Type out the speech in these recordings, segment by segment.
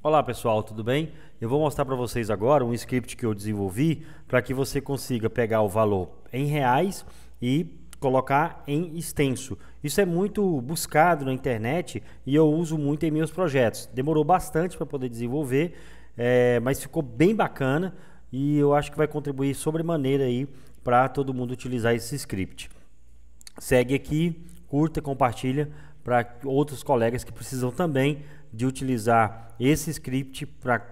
Olá pessoal, tudo bem? Eu vou mostrar para vocês agora um script que eu desenvolvi para que você consiga pegar o valor em reais e colocar em extenso. Isso é muito buscado na internet e eu uso muito em meus projetos. Demorou bastante para poder desenvolver, é, mas ficou bem bacana e eu acho que vai contribuir sobremaneira aí para todo mundo utilizar esse script. Segue aqui, curta, compartilha para outros colegas que precisam também de utilizar esse script para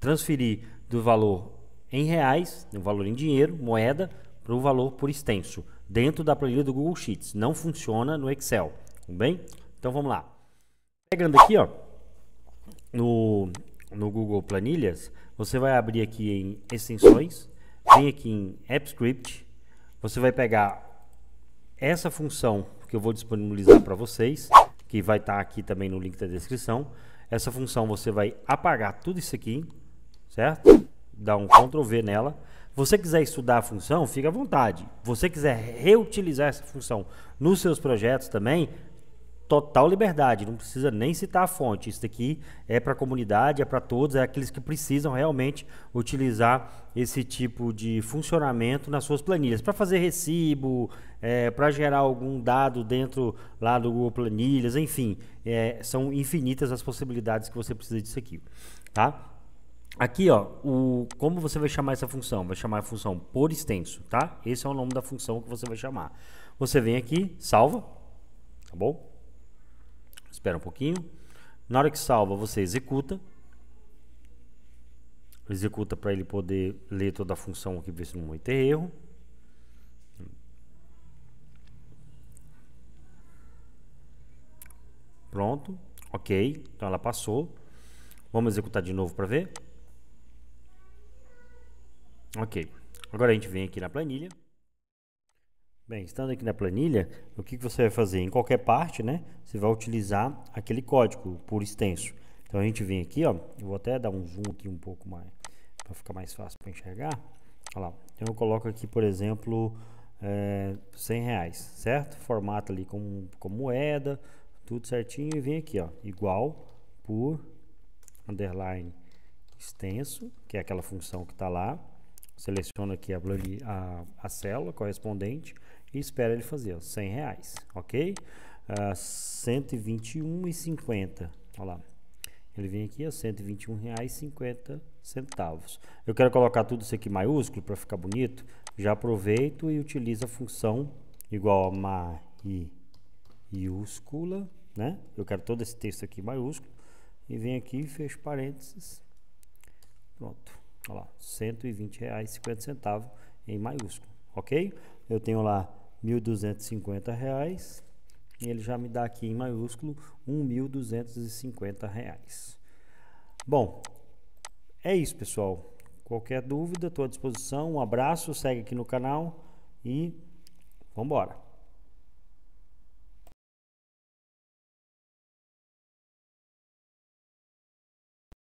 transferir do valor em reais, do valor em dinheiro, moeda, para o valor por extenso, dentro da planilha do Google Sheets. Não funciona no Excel, tudo bem? Então vamos lá. Pegando aqui, ó, no, no Google Planilhas, você vai abrir aqui em extensões, vem aqui em AppScript, você vai pegar essa função que eu vou disponibilizar para vocês, que vai estar tá aqui também no link da descrição. Essa função você vai apagar tudo isso aqui, certo? Dá um Ctrl V nela. Você quiser estudar a função, fica à vontade. Você quiser reutilizar essa função nos seus projetos também, total liberdade, não precisa nem citar a fonte. Isso daqui é para a comunidade, é para todos, é aqueles que precisam realmente utilizar esse tipo de funcionamento nas suas planilhas, para fazer recibo, é, para gerar algum dado dentro lá do Google Planilhas, enfim, é, são infinitas as possibilidades que você precisa disso aqui, tá? Aqui, ó, o, como você vai chamar essa função? Vai chamar a função por extenso, tá? Esse é o nome da função que você vai chamar. Você vem aqui, salva, tá bom? Espera um pouquinho. Na hora que salva, você executa. Executa para ele poder ler toda a função aqui, ver se não vai ter erro. Pronto. Ok. Então ela passou. Vamos executar de novo para ver. Ok. Agora a gente vem aqui na planilha. Bem, estando aqui na planilha, o que você vai fazer? Em qualquer parte, né? Você vai utilizar aquele código por extenso. Então a gente vem aqui, ó. Eu vou até dar um zoom aqui um pouco mais para ficar mais fácil para enxergar. Olha lá. Então eu coloco aqui, por exemplo, é, eh, 100 reais, certo? Formato ali como, como moeda, tudo certinho e vem aqui, ó. Igual por underline extenso, que é aquela função que está lá. Seleciona aqui a, a, a célula correspondente e espera ele fazer, ó, 100 reais, ok? Uh, 121,50, olha lá. Ele vem aqui a R$ 121,50. Eu quero colocar tudo isso aqui maiúsculo para ficar bonito. Já aproveito e utilizo a função igual a maiúscula, né? Eu quero todo esse texto aqui maiúsculo. E vem aqui, fecho parênteses. Pronto lá, R$ 120,50 em maiúsculo, ok? Eu tenho lá R$ 1.250 e ele já me dá aqui em maiúsculo R$ 1.250. Bom, é isso, pessoal. Qualquer dúvida, estou à disposição. Um abraço, segue aqui no canal e vamos embora.